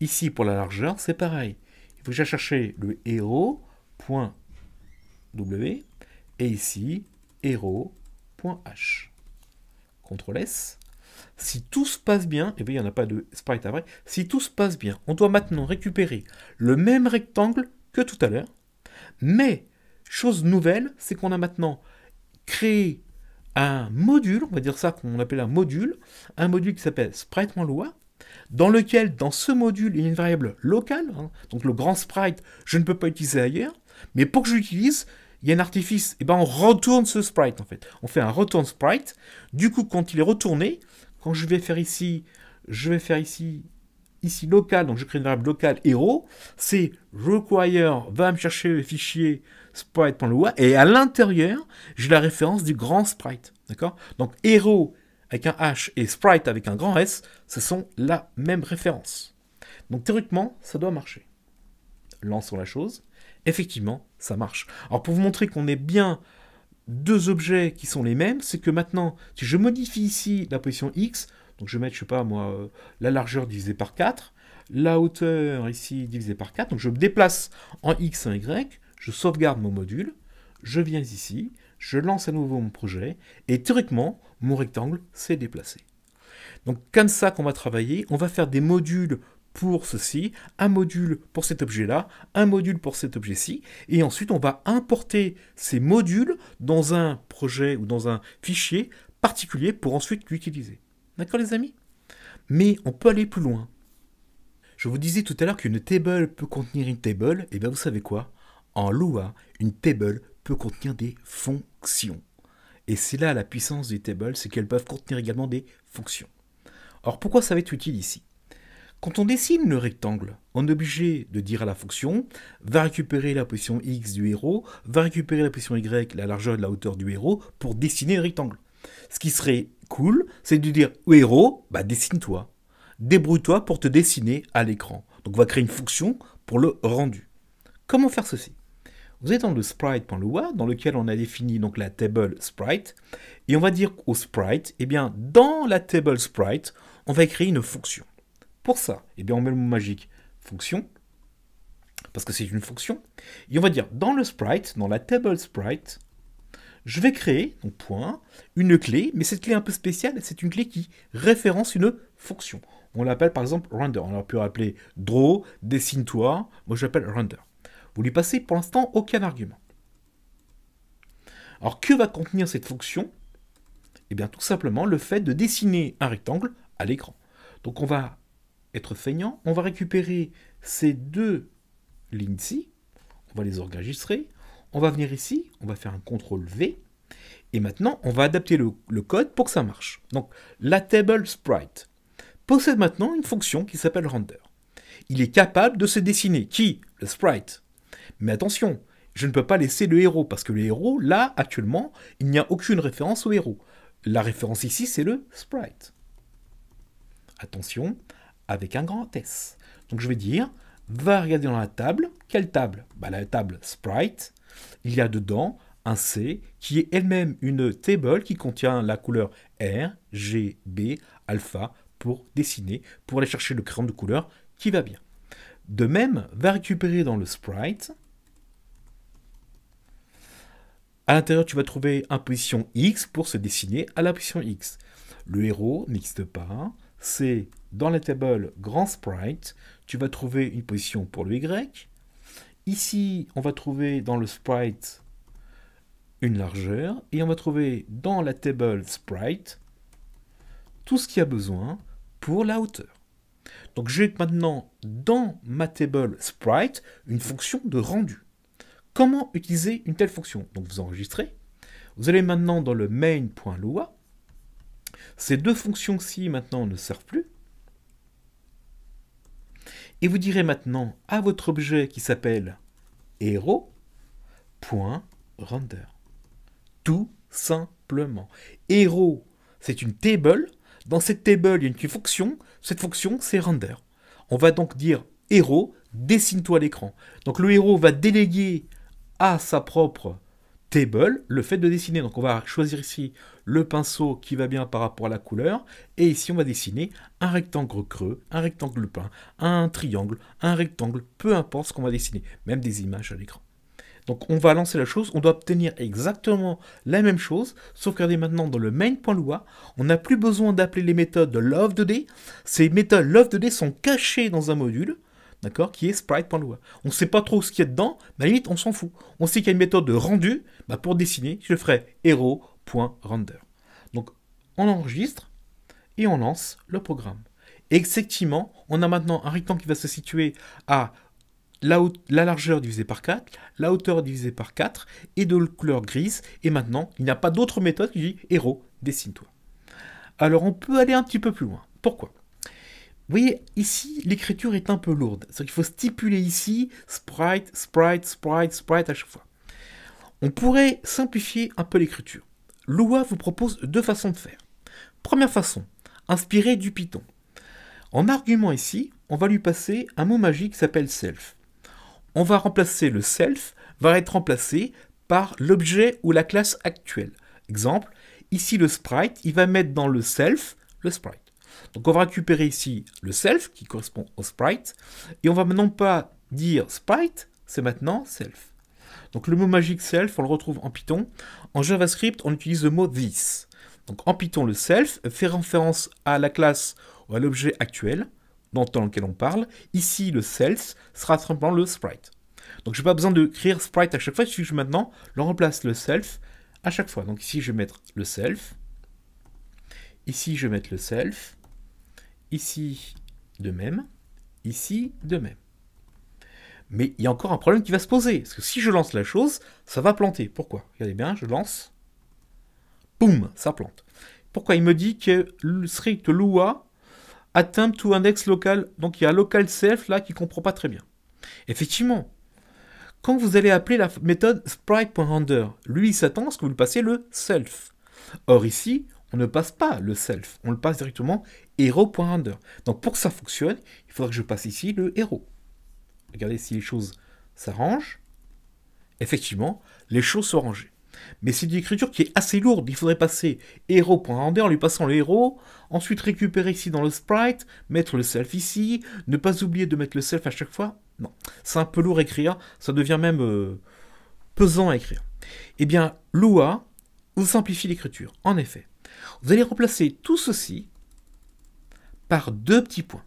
S1: Ici, pour la largeur, c'est pareil. Il faut que j'aille chercher le hero.w et ici hero.h. CTRL S. Si tout se passe bien, et eh bien il n'y en a pas de sprite à vrai, si tout se passe bien, on doit maintenant récupérer le même rectangle que tout à l'heure. Mais, chose nouvelle, c'est qu'on a maintenant créé un module, on va dire ça qu'on appelle un module, un module qui s'appelle sprite-loi, dans lequel, dans ce module, il y a une variable locale, hein. donc le grand sprite, je ne peux pas utiliser ailleurs, mais pour que je l'utilise, il y a un artifice, et eh ben on retourne ce sprite en fait. On fait un return sprite, du coup quand il est retourné, quand je vais faire ici, je vais faire ici, ici local, donc je crée une variable locale héros, c'est require va me chercher le fichier sprite.loa, et à l'intérieur, j'ai la référence du grand sprite. D'accord Donc héros avec un H et sprite avec un grand S, ce sont la même référence. Donc théoriquement, ça doit marcher. Lançons la chose. Effectivement, ça marche. Alors pour vous montrer qu'on est bien deux objets qui sont les mêmes, c'est que maintenant, si je modifie ici la position x, donc je vais mettre, je sais pas moi, euh, la largeur divisée par 4, la hauteur ici divisée par 4, donc je me déplace en x, en y, je sauvegarde mon module, je viens ici, je lance à nouveau mon projet, et théoriquement, mon rectangle s'est déplacé. Donc comme ça qu'on va travailler, on va faire des modules pour ceci, un module pour cet objet-là, un module pour cet objet-ci, et ensuite on va importer ces modules dans un projet ou dans un fichier particulier pour ensuite l'utiliser. D'accord les amis Mais on peut aller plus loin. Je vous disais tout à l'heure qu'une table peut contenir une table, et bien vous savez quoi En Lua, une table peut contenir des fonctions. Et c'est là la puissance des tables, c'est qu'elles peuvent contenir également des fonctions. Alors pourquoi ça va être utile ici quand on dessine le rectangle, on est obligé de dire à la fonction va récupérer la position x du héros, va récupérer la position y, la largeur et la hauteur du héros pour dessiner le rectangle. Ce qui serait cool, c'est de dire au héros, bah dessine-toi. Débrouille-toi pour te dessiner à l'écran. Donc on va créer une fonction pour le rendu. Comment faire ceci Vous êtes dans le sprite.loa, dans lequel on a défini donc la table sprite et on va dire au sprite, eh bien dans la table sprite, on va créer une fonction. Pour ça, et eh bien, on met le mot magique fonction, parce que c'est une fonction. Et on va dire, dans le sprite, dans la table sprite, je vais créer, donc point, une clé, mais cette clé un peu spéciale, c'est une clé qui référence une fonction. On l'appelle par exemple render. On aurait pu l'appeler draw, dessine-toi. Moi, je l'appelle render. Vous lui passez pour l'instant aucun argument. Alors, que va contenir cette fonction Et eh bien, tout simplement le fait de dessiner un rectangle à l'écran. Donc, on va être feignant, on va récupérer ces deux lignes-ci, on va les enregistrer, on va venir ici, on va faire un CTRL V, et maintenant on va adapter le, le code pour que ça marche. Donc la table sprite possède maintenant une fonction qui s'appelle render. Il est capable de se dessiner. Qui Le sprite. Mais attention, je ne peux pas laisser le héros, parce que le héros, là, actuellement, il n'y a aucune référence au héros. La référence ici, c'est le sprite. Attention, avec un grand S. Donc je vais dire, va regarder dans la table. Quelle table bah, La table Sprite. Il y a dedans un C qui est elle-même une table qui contient la couleur R, G, B, alpha pour dessiner, pour aller chercher le crayon de couleur qui va bien. De même, va récupérer dans le sprite. À l'intérieur, tu vas trouver un position X pour se dessiner à la position X. Le héros n'existe pas, c'est dans la table grand sprite, tu vas trouver une position pour le Y. Ici, on va trouver dans le sprite une largeur et on va trouver dans la table sprite tout ce qu'il y a besoin pour la hauteur. Donc j'ai maintenant dans ma table sprite une fonction de rendu. Comment utiliser une telle fonction Donc vous enregistrez. Vous allez maintenant dans le main.lua. Ces deux fonctions-ci maintenant ne servent plus. Et vous direz maintenant à votre objet qui s'appelle hero.render. Tout simplement. Hero, c'est une table. Dans cette table, il y a une fonction. Cette fonction, c'est render. On va donc dire héros, dessine-toi l'écran. Donc le héros va déléguer à sa propre table, le fait de dessiner. Donc on va choisir ici le pinceau qui va bien par rapport à la couleur. Et ici, on va dessiner un rectangle creux, un rectangle plein, un triangle, un rectangle, peu importe ce qu'on va dessiner, même des images à l'écran. Donc on va lancer la chose, on doit obtenir exactement la même chose, sauf qu'on est maintenant dans le main.loa, on n'a plus besoin d'appeler les méthodes love2d, ces méthodes love2d sont cachées dans un module, d'accord, qui est sprite.lua. On ne sait pas trop ce qu'il y a dedans, mais à limite, on s'en fout. On sait qu'il y a une méthode de rendu, bah, pour dessiner, je ferai hero.render. Donc, on enregistre et on lance le programme. effectivement, on a maintenant un rectangle qui va se situer à la, la, largeur divisée par 4, la hauteur divisée par 4, et de couleur grise. Et maintenant, il n'y a pas d'autre méthode qui dit héros, dessine-toi. Alors on peut aller un petit peu plus loin. Pourquoi vous voyez, ici, l'écriture est un peu lourde. cest qu'il faut stipuler ici sprite, sprite, sprite, sprite à chaque fois. On pourrait simplifier un peu l'écriture. Lua vous propose deux façons de faire. Première façon, inspirée du Python. En argument ici, on va lui passer un mot magique qui s'appelle self. On va remplacer le self, va être remplacé par l'objet ou la classe actuelle. Exemple, ici le sprite, il va mettre dans le self le sprite. Donc on va récupérer ici le self qui correspond au sprite. Et on va maintenant pas dire sprite, c'est maintenant self. Donc le mot magique self, on le retrouve en Python. En JavaScript, on utilise le mot this. Donc en Python, le self fait référence à la classe ou à l'objet actuel dans lequel on parle. Ici, le self sera simplement le sprite. Donc je n'ai pas besoin de créer sprite à chaque fois, il je maintenant le remplace le self à chaque fois. Donc ici, je vais mettre le self. Ici, je vais mettre le self ici de même, ici de même. Mais il y a encore un problème qui va se poser, parce que si je lance la chose, ça va planter. Pourquoi Regardez bien, je lance, boum, ça plante. Pourquoi Il me dit que le strict Lua atteint tout index local, donc il y a local self là qui ne comprend pas très bien. Effectivement, quand vous allez appeler la méthode sprite.render, lui il s'attend à ce que vous le passez le self. Or ici, on ne passe pas le self, on le passe directement hero.render. Donc pour que ça fonctionne, il faudra que je passe ici le héros. Regardez si les choses s'arrangent. Effectivement, les choses sont rangées. Mais c'est une écriture qui est assez lourde. Il faudrait passer hero.render en lui passant le héros, ensuite récupérer ici dans le sprite, mettre le self ici, ne pas oublier de mettre le self à chaque fois. Non, c'est un peu lourd à écrire, ça devient même euh, pesant à écrire. Eh bien, Lua vous simplifie l'écriture, en effet. Vous allez remplacer tout ceci par deux petits points.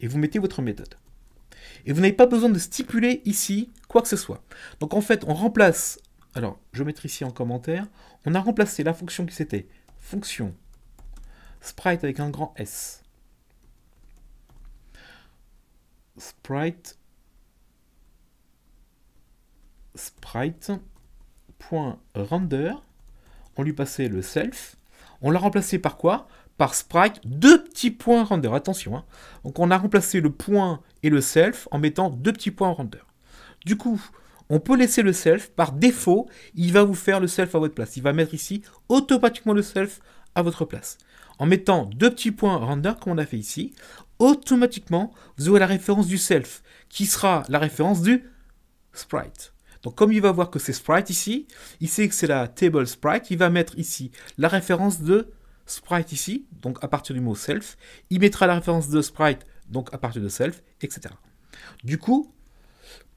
S1: Et vous mettez votre méthode. Et vous n'avez pas besoin de stipuler ici quoi que ce soit. Donc en fait, on remplace, alors je vais mettre ici en commentaire, on a remplacé la fonction qui c'était fonction sprite avec un grand S. Sprite sprite.render, on lui passait le self, on l'a remplacé par quoi par sprite, deux petits points render, attention. Hein. Donc on a remplacé le point et le self en mettant deux petits points render. Du coup, on peut laisser le self, par défaut, il va vous faire le self à votre place. Il va mettre ici automatiquement le self à votre place. En mettant deux petits points render, comme on a fait ici, automatiquement, vous aurez la référence du self, qui sera la référence du sprite. Donc comme il va voir que c'est sprite ici, il sait que c'est la table sprite, il va mettre ici la référence de sprite ici, donc à partir du mot self. Il mettra la référence de sprite, donc à partir de self, etc. Du coup,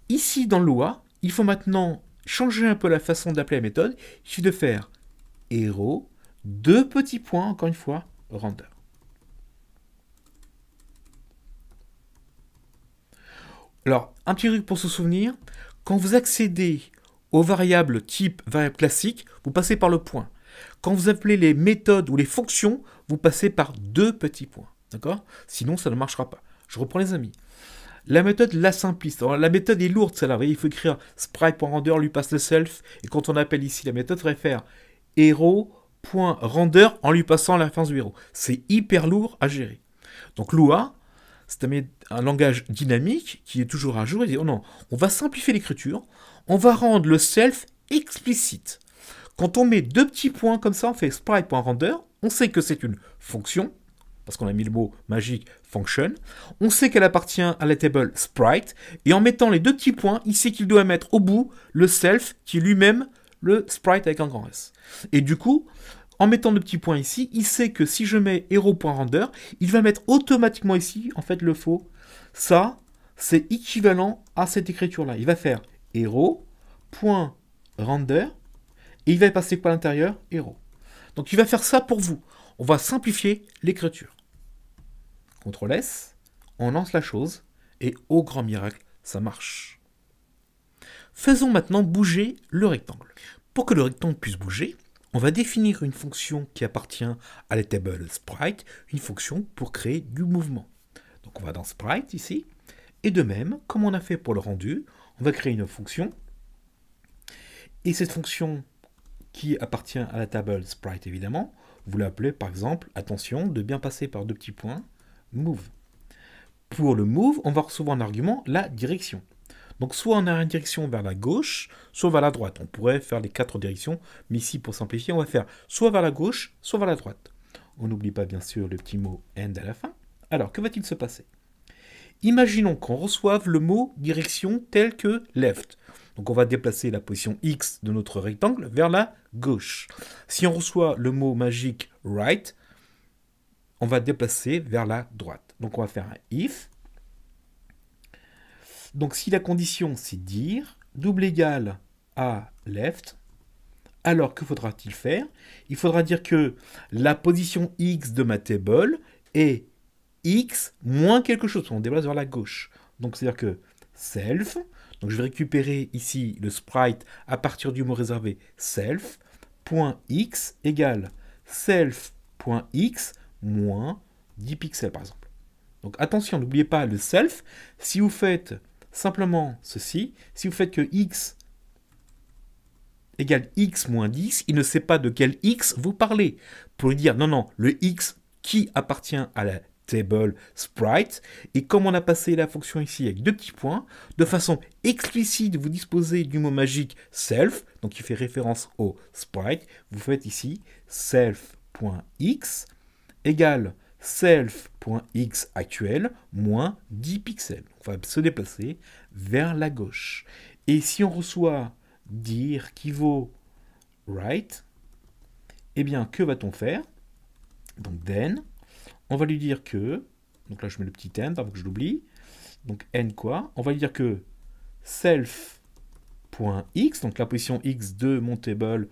S1: ici dans le loi, il faut maintenant changer un peu la façon d'appeler la méthode. Il suffit de faire héros, deux petits points, encore une fois, render. Alors, un petit truc pour se souvenir, quand vous accédez aux variables type variable classique, vous passez par le point. Quand vous appelez les méthodes ou les fonctions, vous passez par deux petits points. D'accord Sinon, ça ne marchera pas. Je reprends les amis. La méthode la simpliste. Alors, la méthode est lourde, celle-là. il faut écrire sprite.render lui passe le self. Et quand on appelle ici la méthode, il faire hero.render en lui passant la fin du héros. C'est hyper lourd à gérer. Donc Lua, c'est un, langage dynamique qui est toujours à jour. Il dit, oh non, on va simplifier l'écriture. On va rendre le self explicite. Quand on met deux petits points comme ça, on fait sprite.render, on sait que c'est une fonction, parce qu'on a mis le mot magique function. On sait qu'elle appartient à la table sprite, et en mettant les deux petits points, il sait qu'il doit mettre au bout le self, qui est lui-même le sprite avec un grand S. Et du coup, en mettant le petits points ici, il sait que si je mets hero.render, il va mettre automatiquement ici, en fait, le faux. Ça, c'est équivalent à cette écriture-là. Il va faire hero.render et il va passer par l'intérieur Héros. Donc il va faire ça pour vous. On va simplifier l'écriture. CTRL S, on lance la chose, et au grand miracle, ça marche. Faisons maintenant bouger le rectangle. Pour que le rectangle puisse bouger, on va définir une fonction qui appartient à la table sprite, une fonction pour créer du mouvement. Donc on va dans sprite ici, et de même, comme on a fait pour le rendu, on va créer une fonction, et cette fonction qui appartient à la table sprite évidemment, vous l'appelez par exemple, attention, de bien passer par deux petits points, move. Pour le move, on va recevoir un argument, la direction. Donc soit on a une direction vers la gauche, soit vers la droite. On pourrait faire les quatre directions, mais ici pour simplifier, on va faire soit vers la gauche, soit vers la droite. On n'oublie pas bien sûr le petit mot end à la fin. Alors que va-t-il se passer Imaginons qu'on reçoive le mot direction tel que left. Donc on va déplacer la position X de notre rectangle vers la gauche. Si on reçoit le mot magique right, on va déplacer vers la droite. Donc on va faire un if. Donc si la condition c'est dire double égal à left, alors que faudra-t-il faire Il faudra dire que la position x de ma table est x moins quelque chose. On déplace vers la gauche. Donc c'est-à-dire que self donc je vais récupérer ici le sprite à partir du mot réservé self.x égale self.x moins 10 pixels par exemple. Donc attention, n'oubliez pas le self. Si vous faites simplement ceci, si vous faites que x égale x moins 10, il ne sait pas de quel x vous parlez. Pour lui dire non, non, le x qui appartient à la table sprite. Et comme on a passé la fonction ici avec deux petits points, de façon explicite, vous disposez du mot magique self, donc qui fait référence au sprite. Vous faites ici self.x égale self.x actuel moins 10 pixels. On va se déplacer vers la gauche. Et si on reçoit dire qui vaut right, et eh bien, que va-t-on faire Donc, then, on va lui dire que, donc là je mets le petit n, avant que je l'oublie, donc n quoi, on va lui dire que self.x, donc la position x de mon table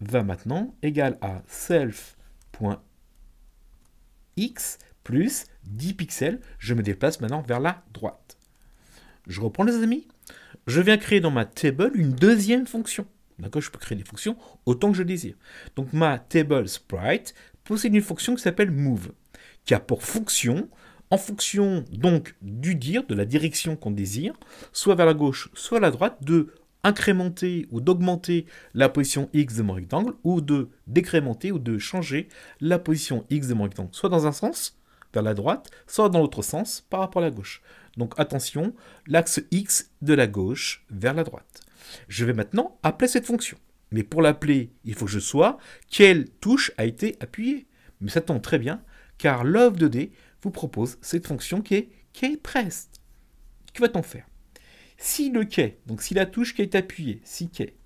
S1: va maintenant, égale à self.x plus 10 pixels, je me déplace maintenant vers la droite. Je reprends les amis, je viens créer dans ma table une deuxième fonction. D'accord Je peux créer des fonctions autant que je désire. Donc ma table sprite possède une fonction qui s'appelle move qui a pour fonction, en fonction donc du dire, de la direction qu'on désire, soit vers la gauche, soit à la droite, de incrémenter ou d'augmenter la position x de mon rectangle, ou de décrémenter ou de changer la position x de mon rectangle, soit dans un sens, vers la droite, soit dans l'autre sens, par rapport à la gauche. Donc attention, l'axe x de la gauche vers la droite. Je vais maintenant appeler cette fonction. Mais pour l'appeler, il faut que je sois quelle touche a été appuyée. Mais ça tombe très bien, car love de d vous propose cette fonction qui est k-press. Que va-t-on faire Si le key, donc si la touche qui est appuyée, si key,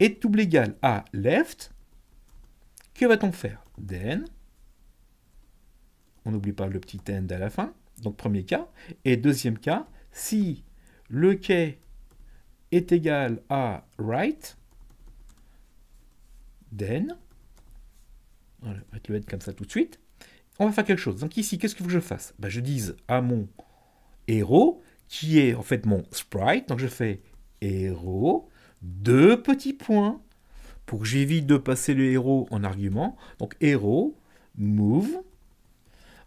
S1: est double égal à left, que va-t-on faire Then, on n'oublie pas le petit end à la fin, donc premier cas. Et deuxième cas, si le key est égal à right, then, on va mettre le mettre comme ça tout de suite, on va faire quelque chose. Donc ici, qu'est-ce que je fasse bah, Je dise à mon héros, qui est en fait mon sprite, donc je fais héros, deux petits points, pour que j'évite de passer le héros en argument. Donc héros, move,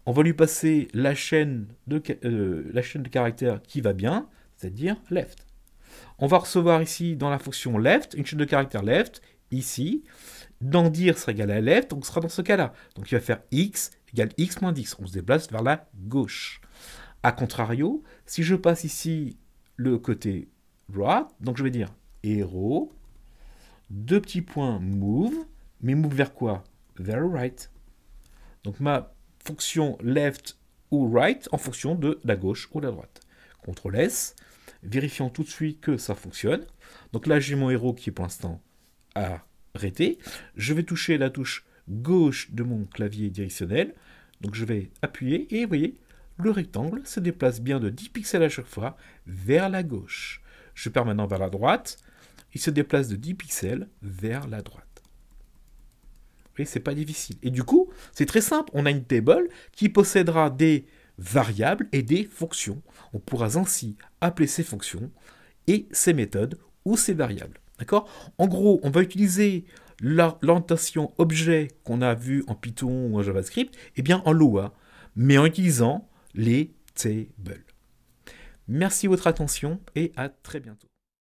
S1: on va lui passer la chaîne de, caractère euh, la chaîne de caractères qui va bien, c'est-à-dire left. On va recevoir ici dans la fonction left, une chaîne de caractères left, ici, dans dire sera égal à left, donc ce sera dans ce cas-là. Donc il va faire x x moins 10. On se déplace vers la gauche. A contrario, si je passe ici le côté droit, donc je vais dire héros, deux petits points move, mais move vers quoi Vers le right. Donc ma fonction left ou right en fonction de la gauche ou la droite. CTRL S, vérifions tout de suite que ça fonctionne. Donc là j'ai mon héros qui est pour l'instant arrêté. Je vais toucher la touche gauche de mon clavier directionnel. Donc je vais appuyer et vous voyez, le rectangle se déplace bien de 10 pixels à chaque fois vers la gauche. Je pars maintenant vers la droite. Il se déplace de 10 pixels vers la droite. Vous voyez, n'est pas difficile. Et du coup, c'est très simple. On a une table qui possédera des variables et des fonctions. On pourra ainsi appeler ces fonctions et ces méthodes ou ces variables. D'accord En gros, on va utiliser l'orientation objet qu'on a vu en Python ou en JavaScript, eh bien en Lua, mais en utilisant les tables. Merci de votre attention et à très bientôt.